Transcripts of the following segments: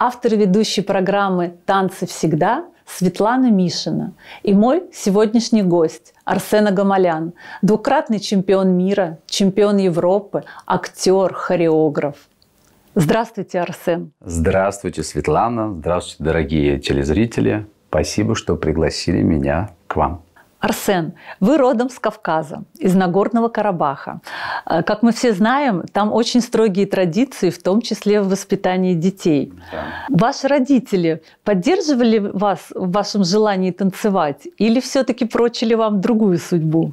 автор ведущей программы «Танцы всегда» Светлана Мишина и мой сегодняшний гость Арсена Гамалян, двукратный чемпион мира, чемпион Европы, актер, хореограф. Здравствуйте, Арсен. Здравствуйте, Светлана. Здравствуйте, дорогие телезрители. Спасибо, что пригласили меня к вам. Арсен, вы родом с Кавказа, из Нагорного Карабаха. А, как мы все знаем, там очень строгие традиции, в том числе в воспитании детей. Да. Ваши родители поддерживали вас в вашем желании танцевать или все-таки прочили вам другую судьбу?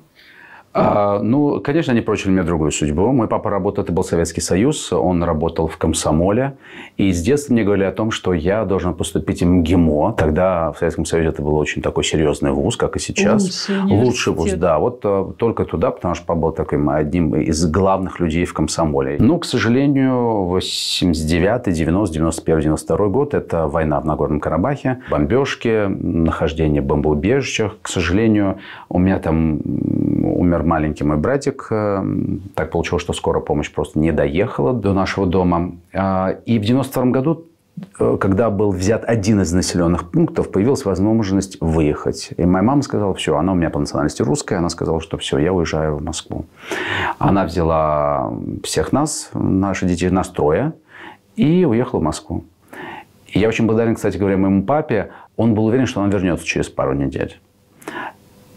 А, ну, конечно, они прочили мне другую судьбу. Мой папа работал, это был Советский Союз, он работал в комсомоле. И с детства мне говорили о том, что я должен поступить в МГИМО. Тогда в Советском Союзе это был очень такой серьезный вуз, как и сейчас. Лучший, вуз, да. Вот а, только туда, потому что папа был таким одним из главных людей в комсомоле. Ну, к сожалению, 89 90 91 92 год – это война в Нагорном Карабахе, бомбежки, нахождение в бомбоубежищах. К сожалению, у меня там умер маленький мой братик. Э, так получилось, что скорая помощь просто не доехала до нашего дома. А, и в 92 году э, когда был взят один из населенных пунктов, появилась возможность выехать. И моя мама сказала, все, она у меня по национальности русская, она сказала, что все, я уезжаю в Москву. Она взяла всех нас, наши дети нас трое, и уехала в Москву. И я очень благодарен, кстати говоря, моему папе. Он был уверен, что она вернется через пару недель.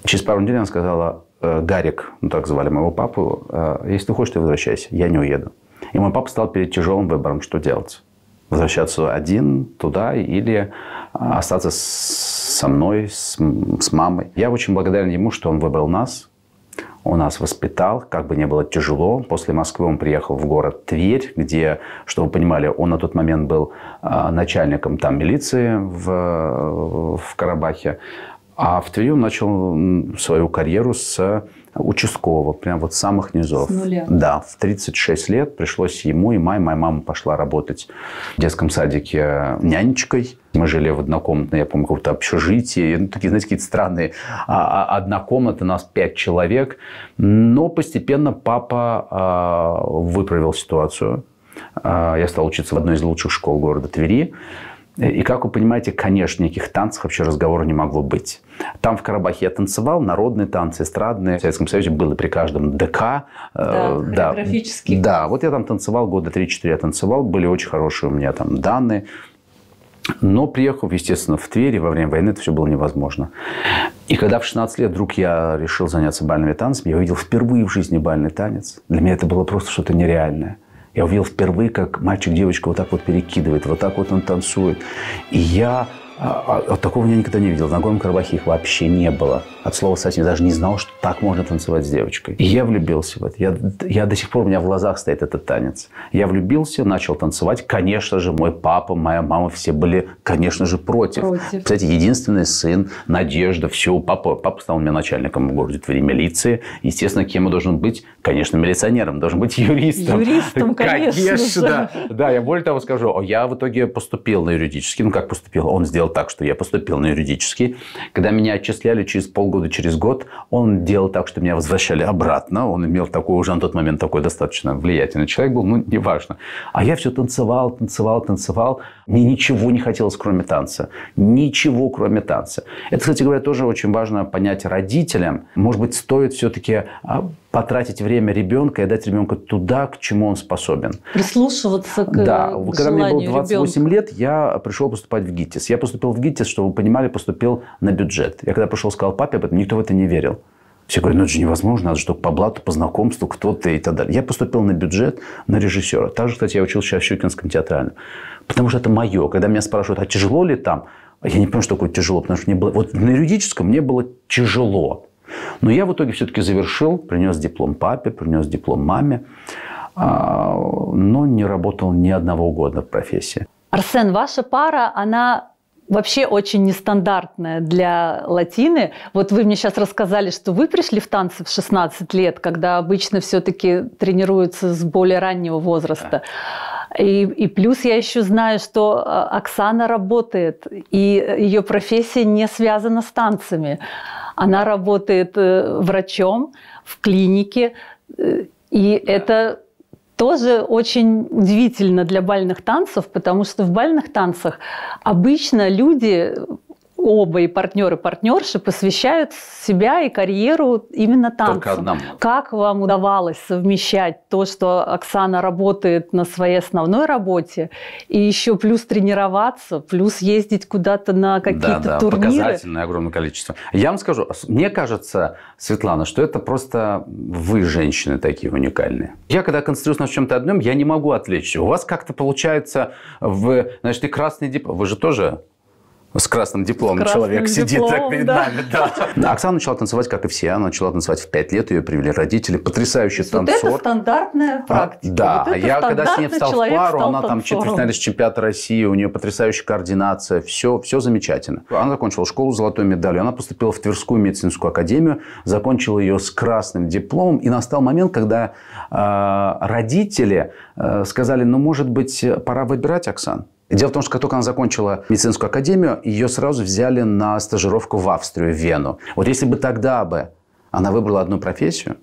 Через пару недель она сказала, Э, Гарик, ну так звали моего папу, э, если ты хочешь, ты возвращайся, я не уеду. И мой папа стал перед тяжелым выбором, что делать. Возвращаться один туда или э, остаться со мной, с, с мамой. Я очень благодарен ему, что он выбрал нас. Он нас воспитал, как бы не было тяжело. После Москвы он приехал в город Тверь, где, чтобы вы понимали, он на тот момент был начальником там милиции в, в Карабахе. А в Твери он начал свою карьеру с э, участкового, прям вот с самых низов. С нуля. Да, в 36 лет пришлось ему и май, Моя мама пошла работать в детском садике э, нянечкой. Мы жили в однокомнатной, я помню, каком-то общежитии. Ну, такие, знаете, какие-то странные. А, а одна комната, нас пять человек. Но постепенно папа а, выправил ситуацию. А, я стал учиться в одной из лучших школ города Твери. И, как вы понимаете, конечно, никаких танцев вообще разговора не могло быть. Там в Карабахе я танцевал, народные танцы, эстрадные. В Советском Союзе было при каждом ДК. Э, да, да, да, вот я там танцевал, года 3-4 я танцевал. Были очень хорошие у меня там данные. Но приехав, естественно, в Твери во время войны, это все было невозможно. И когда в 16 лет вдруг я решил заняться бальными танцами, я увидел впервые в жизни бальный танец. Для меня это было просто что-то нереальное. Я увидел впервые, как мальчик-девочка вот так вот перекидывает, вот так вот он танцует. И я а, а, такого я никогда не видел. На Горном Карабахе их вообще не было. От слова совсем. Я даже не знал, что так можно танцевать с девочкой. И я влюбился в это. Я, я до сих пор, у меня в глазах стоит этот танец. Я влюбился, начал танцевать. Конечно же, мой папа, моя мама все были, конечно же, против. против. Кстати, единственный сын, Надежда, все папа, Папа стал у меня начальником в городе Твери милиции. Естественно, кем он должен быть? Конечно, милиционером. Должен быть юристом. Юристом, конечно, конечно Да. да, я более того скажу. Я в итоге поступил на юридический. Ну, как поступил? Он сделал так, что я поступил на юридический. Когда меня отчисляли через полгода, через год, он делал так, что меня возвращали обратно. Он имел такой уже на тот момент такой достаточно влиятельный человек был, ну, неважно. А я все танцевал, танцевал, танцевал. Мне ничего не хотелось, кроме танца. Ничего, кроме танца. Это, кстати говоря, тоже очень важно понять родителям. Может быть, стоит все-таки а, потратить время ребенка и дать ребенку туда, к чему он способен. Прислушиваться к Да. К Когда мне было 28 ребенка. лет, я пришел поступать в ГИТИС. Я поступил в ГИТИС, чтобы вы понимали, поступил на бюджет. Я когда пришел, сказал папе об этом, никто в это не верил. Все говорят, ну это же невозможно, надо же только по блату, по знакомству, кто ты и так далее. Я поступил на бюджет, на режиссера. Также, кстати, я учился в Щукинском театральном. Потому что это мое. Когда меня спрашивают, а тяжело ли там? Я не понимаю, что такое тяжело, потому что мне было... Вот на юридическом мне было тяжело. Но я в итоге все-таки завершил, принес диплом папе, принес диплом маме, а, но не работал ни одного года в профессии. Арсен, ваша пара, она вообще очень нестандартная для латины. Вот вы мне сейчас рассказали, что вы пришли в танцы в 16 лет, когда обычно все-таки тренируются с более раннего возраста. Да. И, и плюс я еще знаю, что а, Оксана работает, и ее профессия не связана с танцами. Она работает э, врачом в клинике, э, и да. это тоже очень удивительно для бальных танцев, потому что в бальных танцах обычно люди оба и партнеры, и партнерши посвящают себя и карьеру именно танцам. Только одному. Как вам удавалось совмещать то, что Оксана работает на своей основной работе, и еще плюс тренироваться, плюс ездить куда-то на какие-то да, да, турниры? показательное огромное количество. Я вам скажу, мне кажется, Светлана, что это просто вы, женщины, такие уникальные. Я, когда концентрируюсь на чем-то одном, я не могу отвлечься. У вас как-то получается, в, значит, и красный дип... Вы же тоже с красным дипломом С красным человек диплом, сидит так перед да. нами. Да. Оксана начала танцевать, как и все. Она начала танцевать в 5 лет, ее привели родители. Потрясающий танцор. это стандартная а, практика. А, да, вот я когда с ней встал в пару, она там четвертьфинале с чемпионата России, у нее потрясающая координация, все, все замечательно. Она закончила школу с золотой медалью, она поступила в Тверскую медицинскую академию, закончила ее с красным дипломом. И настал момент, когда э, родители э, сказали, ну, может быть, пора выбирать Оксану". Дело в том, что как только она закончила медицинскую академию, ее сразу взяли на стажировку в Австрию, в Вену. Вот если бы тогда бы она выбрала одну профессию,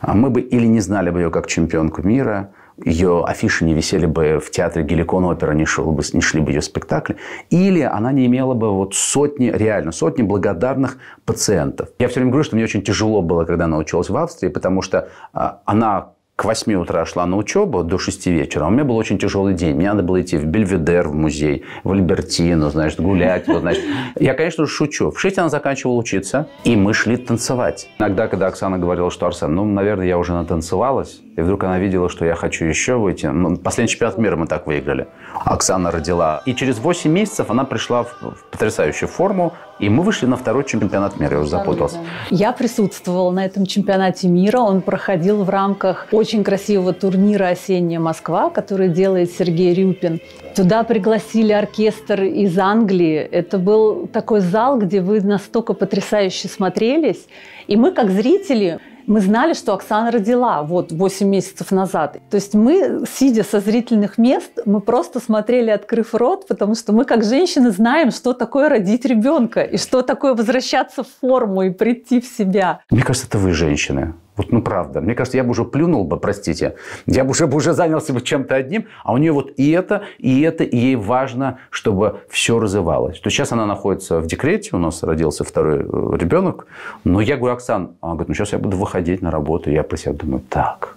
а мы бы или не знали бы ее как чемпионку мира, ее афиши не висели бы в театре Геликон опера, не, шел бы, не шли бы ее спектакли. Или она не имела бы вот сотни, реально сотни благодарных пациентов. Я все время говорю, что мне очень тяжело было, когда она училась в Австрии, потому что а, она к 8 утра шла на учебу, до 6 вечера. А у меня был очень тяжелый день. Мне надо было идти в Бельведер, в музей, в Альбертину, значит, гулять. Вот, значит. Я, конечно, шучу. В 6 она заканчивала учиться, и мы шли танцевать. Иногда, когда Оксана говорила, что, Арсен, ну, наверное, я уже натанцевалась, и вдруг она видела, что я хочу еще выйти. Ну, последний чемпионат мира мы так выиграли. Оксана родила. И через 8 месяцев она пришла в, в потрясающую форму. И мы вышли на второй чемпионат мира. Я уже запутался. Я присутствовала на этом чемпионате мира. Он проходил в рамках очень красивого турнира «Осенняя Москва», который делает Сергей Рюпин. Туда пригласили оркестр из Англии. Это был такой зал, где вы настолько потрясающе смотрелись. И мы, как зрители, мы знали, что Оксана родила вот 8 месяцев назад. То есть мы, сидя со зрительных мест, мы просто смотрели, открыв рот, потому что мы, как женщины, знаем, что такое родить ребенка и что такое возвращаться в форму и прийти в себя. Мне кажется, это вы, женщины, вот, ну, правда. Мне кажется, я бы уже плюнул бы, простите. Я бы уже, бы уже занялся бы чем-то одним, а у нее вот и это, и это, и ей важно, чтобы все развивалось. То есть сейчас она находится в декрете, у нас родился второй э, ребенок, но я говорю, Оксан, она говорит, ну, сейчас я буду выходить на работу, я про себя думаю, так,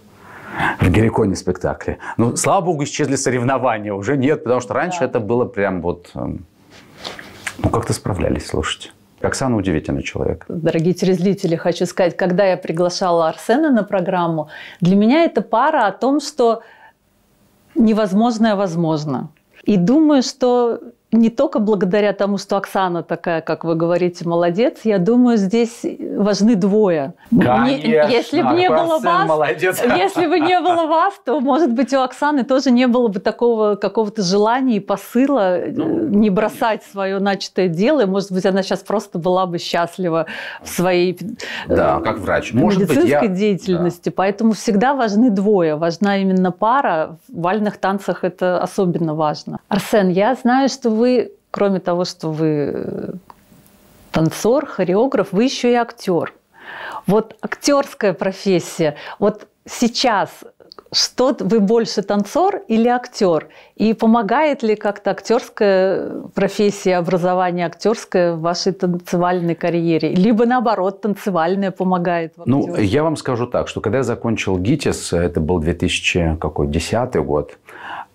в Геликоне спектакле. Ну, слава богу, исчезли соревнования, уже нет, потому что раньше да. это было прям вот... Эм, ну, как-то справлялись, слушайте. Оксана удивительный человек. Дорогие телезрители, хочу сказать, когда я приглашала Арсена на программу, для меня это пара о том, что невозможное возможно. И думаю, что не только благодаря тому, что Оксана такая, как вы говорите, молодец, я думаю, здесь важны двое. Конечно, не, если бы не было вас, молодец. если бы не было вас, то, может быть, у Оксаны тоже не было бы такого какого-то желания и посыла э, ну, не бросать свое начатое дело. И, может быть, она сейчас просто была бы счастлива в своей э, да, как врач. Может медицинской быть, я... деятельности. Да. Поэтому всегда важны двое. Важна именно пара. В вальных танцах это особенно важно. Арсен, я знаю, что вы вы, кроме того, что вы э, танцор, хореограф, вы еще и актер. Вот актерская профессия. Вот сейчас что вы больше танцор или актер? И помогает ли как-то актерская профессия, образование актерское в вашей танцевальной карьере? Либо наоборот, танцевальная помогает вам? Ну, я вам скажу так, что когда я закончил ГИТИС, это был 2010 год,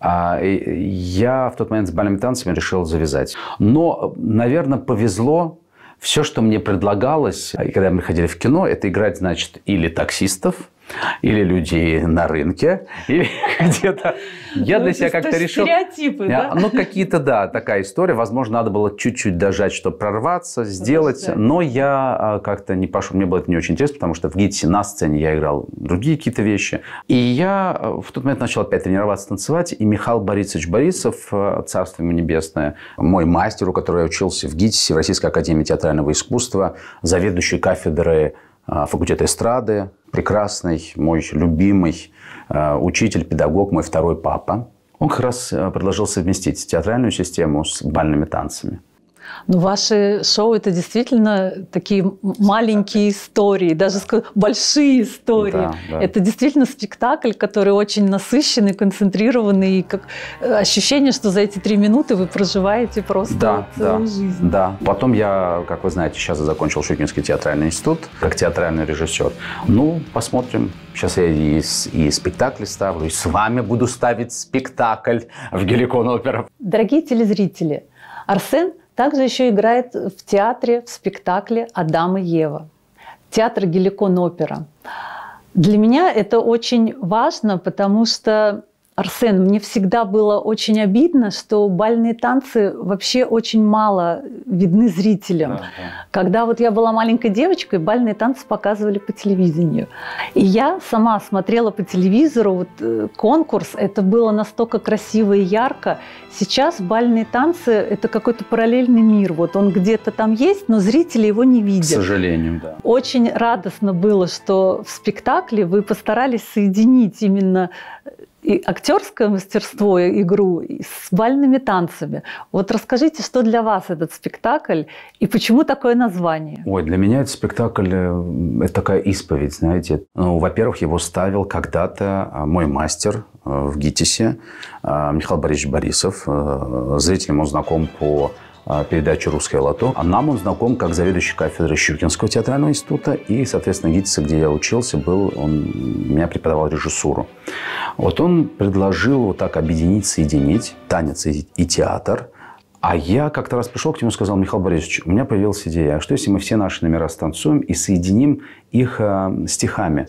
а, я в тот момент с бальными танцами решил завязать. Но, наверное, повезло, все, что мне предлагалось, когда мы ходили в кино, это играть, значит, или таксистов – или люди на рынке, или где-то. Я для ну, себя как-то решил... Стереотипы, а, да? Ну, какие-то, да, такая история. Возможно, надо было чуть-чуть дожать, чтобы прорваться, сделать. Но я а, как-то не пошел. Мне было это не очень интересно, потому что в Гитсе на сцене я играл другие какие-то вещи. И я а, в тот момент начал опять тренироваться, танцевать. И Михаил Борисович Борисов, царство ему небесное, мой мастер, у которого я учился в Гитсе, в Российской академии театрального искусства, заведующий кафедрой а, факультет эстрады, прекрасный, мой любимый а, учитель, педагог, мой второй папа. Он как раз а, предложил совместить театральную систему с бальными танцами. Но ну, ваши шоу это действительно такие маленькие истории, даже скажу, большие истории. Да, да. Это действительно спектакль, который очень насыщенный, концентрированный, и как э, ощущение, что за эти три минуты вы проживаете просто да, целую да, жизнь. Да. Потом я, как вы знаете, сейчас закончил Шукинский театральный институт как театральный режиссер. Ну, посмотрим. Сейчас я и, и спектакли ставлю, и с вами буду ставить спектакль в Геликон Опера. Дорогие телезрители, Арсен также еще играет в театре, в спектакле «Адам и Ева». Театр «Геликон опера». Для меня это очень важно, потому что Арсен, мне всегда было очень обидно, что бальные танцы вообще очень мало видны зрителям. Да, Когда вот я была маленькой девочкой, бальные танцы показывали по телевидению. И я сама смотрела по телевизору вот, э, конкурс, это было настолько красиво и ярко. Сейчас бальные танцы – это какой-то параллельный мир. Вот он где-то там есть, но зрители его не видят. К сожалению, да. Очень радостно было, что в спектакле вы постарались соединить именно э, и актерское мастерство, и игру и с бальными танцами. Вот расскажите, что для вас этот спектакль и почему такое название? Ой, для меня этот спектакль э, – это такая исповедь, знаете. Ну, во-первых, его ставил когда-то а, мой мастер э, в ГИТИСе а, Михаил Борисович Борисов. Э, Зрителям он знаком по а, передачу «Русское лото». А нам он знаком как заведующий кафедрой Щукинского театрального института. И, соответственно, ГИТИСа, где я учился, был, он меня преподавал режиссуру. Вот он предложил вот так объединить, соединить танец и театр. А я как-то раз пришел к нему и сказал, Михаил Борисович, у меня появилась идея, а что если мы все наши номера станцуем и соединим их э, стихами?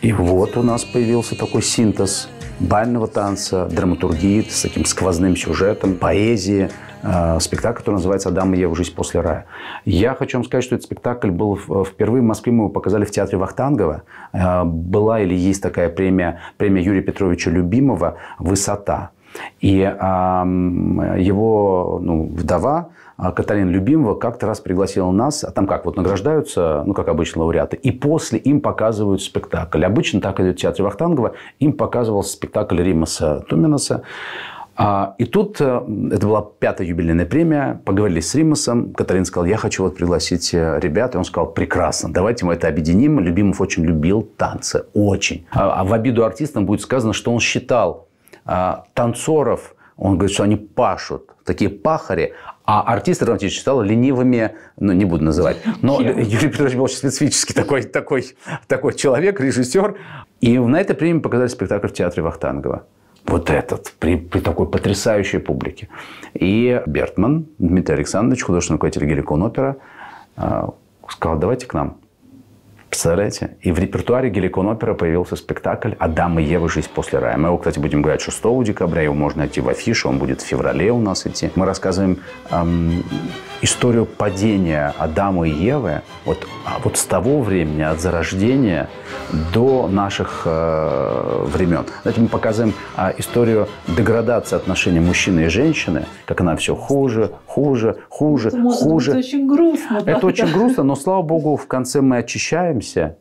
И вот у нас появился такой синтез бального танца, драматургии с таким сквозным сюжетом, поэзии, Э, спектакль, который называется «Адам и Ева. Жизнь после рая». Я хочу вам сказать, что этот спектакль был э, впервые в Москве, мы его показали в театре Вахтангова. Э, была или есть такая премия, премия Юрия Петровича Любимого «Высота». И э, его ну, вдова Каталина Любимова как-то раз пригласила нас, а там как, вот награждаются, ну, как обычно, лауреаты, и после им показывают спектакль. Обычно так идет в театре Вахтангова, им показывал спектакль Римаса Туминаса. А, и тут, э, это была пятая юбилейная премия, поговорили с Римасом, Катарин сказал, я хочу вот пригласить э, ребят, и он сказал, прекрасно, давайте мы это объединим. Любимов очень любил танцы, очень. А, а в обиду артистам будет сказано, что он считал а, танцоров, он говорит, что они пашут, такие пахари, а артисты, драматически считал ленивыми, ну, не буду называть. Но Юрий Петрович был очень специфический такой, такой, такой человек, режиссер. И на этой премии показали спектакль в театре Вахтангова вот этот, при, при такой потрясающей публике. И Бертман, Дмитрий Александрович, художественный руководитель Геликон-опера, э, сказал, давайте к нам. Представляете? И в репертуаре Геликон Опера появился спектакль «Адам и Ева. Жизнь после рая». Мы его, кстати, будем играть 6 декабря. Его можно найти в афише. Он будет в феврале у нас идти. Мы рассказываем эм, историю падения Адама и Евы вот, а, вот с того времени, от зарождения до наших э, времен. Знаете, мы показываем э, историю деградации отношений мужчины и женщины, как она все хуже, хуже, хуже, хуже. Это очень грустно. Это да, очень грустно, но, слава богу, в конце мы очищаемся увидимся.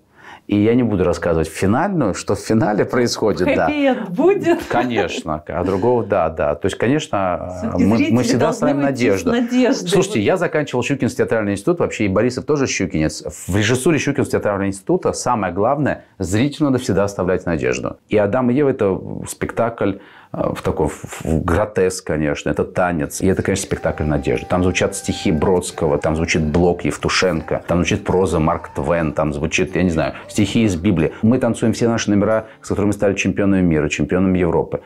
И я не буду рассказывать финальную, что в финале происходит. Хэппи да. будет. Конечно. А другого, да, да. То есть, конечно, мы, мы всегда ставим надежду. Слушайте, я заканчивал Щукинский театральный институт, вообще и Борисов тоже щукинец. В режиссуре Щукинского театрального института самое главное – зрителю надо всегда оставлять надежду. И «Адам и Ева» – это спектакль а, в такой в гротеск, конечно. Это танец. И это, конечно, спектакль надежды. Там звучат стихи Бродского, там звучит Блок Евтушенко, там звучит проза Марк Твен, там звучит, я не знаю, стихи из Библии. Мы танцуем все наши номера, с которыми мы стали чемпионами мира, чемпионами Европы.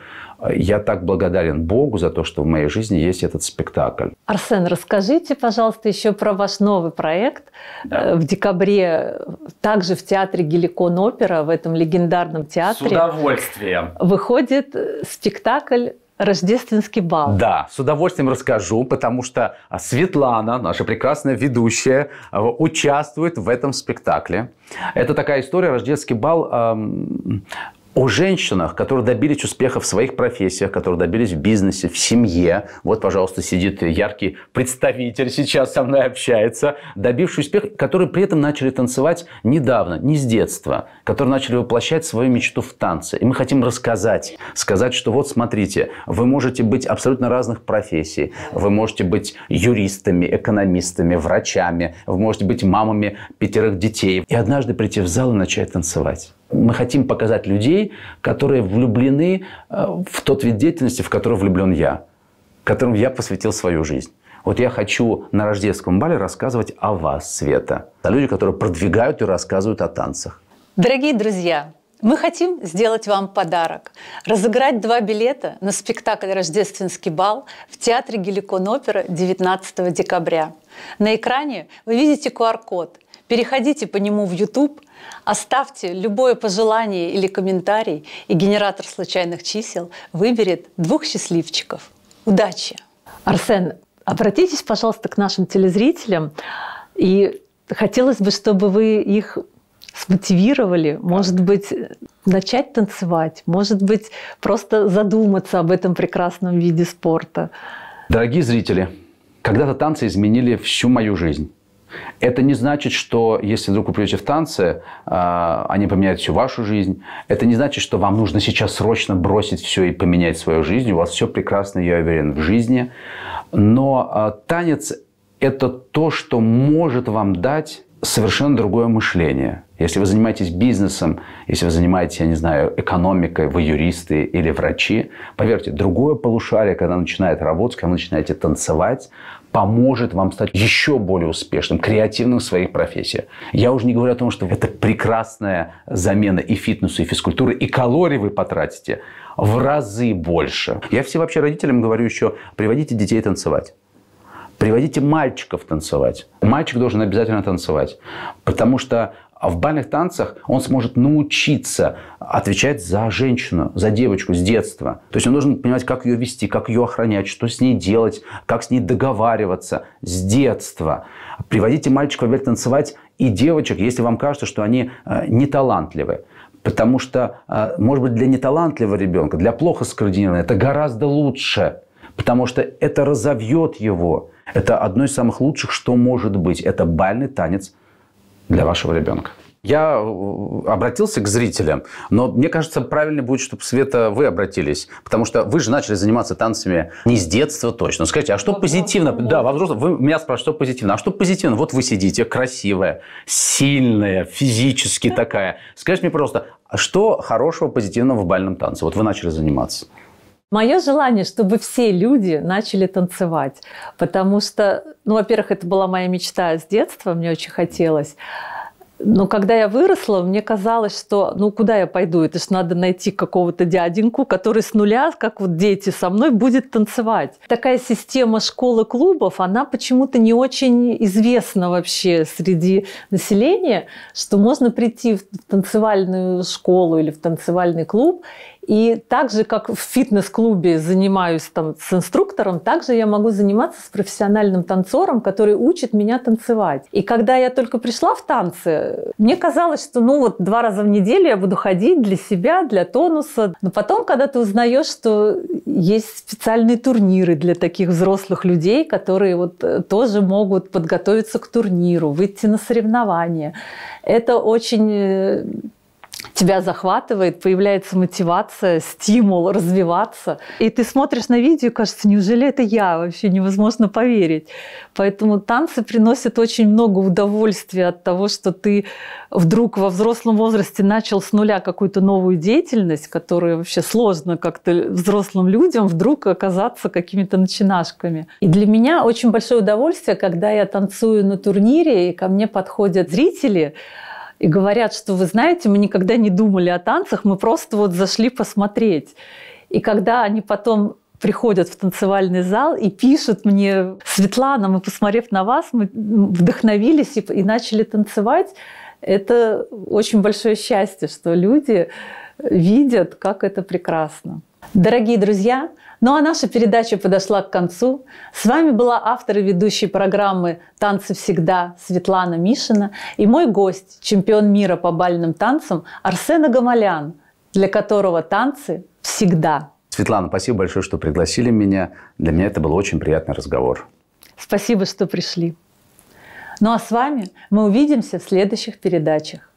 Я так благодарен Богу за то, что в моей жизни есть этот спектакль. Арсен, расскажите, пожалуйста, еще про ваш новый проект. Да. Э, в декабре также в театре Геликон Опера, в этом легендарном театре. С удовольствием. Выходит э, спектакль Рождественский бал. Да, с удовольствием расскажу, потому что Светлана, наша прекрасная ведущая, э, участвует в этом спектакле. Это такая история, Рождественский бал, эм, о женщинах, которые добились успеха в своих профессиях, которые добились в бизнесе, в семье. Вот, пожалуйста, сидит яркий представитель сейчас со мной общается, добивший успех, которые при этом начали танцевать недавно, не с детства, которые начали воплощать свою мечту в танце. И мы хотим рассказать, сказать, что вот смотрите, вы можете быть абсолютно разных профессий, вы можете быть юристами, экономистами, врачами, вы можете быть мамами пятерых детей и однажды прийти в зал и начать танцевать мы хотим показать людей, которые влюблены э, в тот вид деятельности, в который влюблен я, которым я посвятил свою жизнь. Вот я хочу на рождественском бале рассказывать о вас, Света. О людях, которые продвигают и рассказывают о танцах. Дорогие друзья, мы хотим сделать вам подарок. Разыграть два билета на спектакль «Рождественский бал» в Театре Геликон Опера 19 декабря. На экране вы видите QR-код. Переходите по нему в YouTube – Оставьте любое пожелание или комментарий, и генератор случайных чисел выберет двух счастливчиков. Удачи! Арсен, обратитесь, пожалуйста, к нашим телезрителям. И хотелось бы, чтобы вы их смотивировали, может быть, начать танцевать, может быть, просто задуматься об этом прекрасном виде спорта. Дорогие зрители, когда-то танцы изменили всю мою жизнь. Это не значит, что если вдруг вы придете в танцы, э, они поменяют всю вашу жизнь. Это не значит, что вам нужно сейчас срочно бросить все и поменять свою жизнь. У вас все прекрасно, я уверен, в жизни. Но э, танец – это то, что может вам дать совершенно другое мышление – если вы занимаетесь бизнесом, если вы занимаетесь, я не знаю, экономикой, вы юристы или врачи, поверьте, другое полушарие, когда начинает работать, когда вы начинаете танцевать, поможет вам стать еще более успешным, креативным в своих профессиях. Я уже не говорю о том, что это прекрасная замена и фитнесу, и физкультуры, и калорий вы потратите в разы больше. Я все вообще родителям говорю еще, приводите детей танцевать. Приводите мальчиков танцевать. Мальчик должен обязательно танцевать. Потому что а в бальных танцах он сможет научиться отвечать за женщину, за девочку с детства. То есть он должен понимать, как ее вести, как ее охранять, что с ней делать, как с ней договариваться с детства. Приводите мальчиков опять танцевать и девочек, если вам кажется, что они э, не талантливы. Потому что, э, может быть, для неталантливого ребенка, для плохо скоординированного, это гораздо лучше. Потому что это разовьет его. Это одно из самых лучших, что может быть. Это бальный танец для вашего ребенка. Я э, обратился к зрителям, но мне кажется, правильно будет, чтобы, Света, вы обратились. Потому что вы же начали заниматься танцами не с детства точно. Скажите, а что во позитивно? Да, во взрослом. Вы меня спрашиваете, что позитивно? А что позитивно? Вот вы сидите, красивая, сильная, физически такая. Скажите мне просто, а что хорошего, позитивного в бальном танце? Вот вы начали заниматься. Мое желание, чтобы все люди начали танцевать, потому что, ну, во-первых, это была моя мечта с детства, мне очень хотелось. Но когда я выросла, мне казалось, что ну куда я пойду? Это ж надо найти какого-то дяденьку, который с нуля, как вот дети со мной, будет танцевать. Такая система школы клубов, она почему-то не очень известна вообще среди населения, что можно прийти в танцевальную школу или в танцевальный клуб и так же, как в фитнес-клубе занимаюсь там с инструктором, также я могу заниматься с профессиональным танцором, который учит меня танцевать. И когда я только пришла в танцы, мне казалось, что ну вот два раза в неделю я буду ходить для себя, для тонуса. Но потом, когда ты узнаешь, что есть специальные турниры для таких взрослых людей, которые вот э, тоже могут подготовиться к турниру, выйти на соревнования. Это очень э, тебя захватывает, появляется мотивация, стимул развиваться. И ты смотришь на видео и кажется, неужели это я? Вообще невозможно поверить. Поэтому танцы приносят очень много удовольствия от того, что ты вдруг во взрослом возрасте начал с нуля какую-то новую деятельность, которую вообще сложно как-то взрослым людям вдруг оказаться какими-то начинашками. И для меня очень большое удовольствие, когда я танцую на турнире, и ко мне подходят зрители, и говорят, что вы знаете, мы никогда не думали о танцах, мы просто вот зашли посмотреть. И когда они потом приходят в танцевальный зал и пишут мне, Светлана, мы, посмотрев на вас, мы вдохновились и, и начали танцевать, это очень большое счастье, что люди видят, как это прекрасно. Дорогие друзья, ну а наша передача подошла к концу. С вами была автор и ведущий программы «Танцы всегда» Светлана Мишина и мой гость, чемпион мира по бальным танцам Арсена Гамалян, для которого танцы всегда. Светлана, спасибо большое, что пригласили меня. Для меня это был очень приятный разговор. Спасибо, что пришли. Ну а с вами мы увидимся в следующих передачах.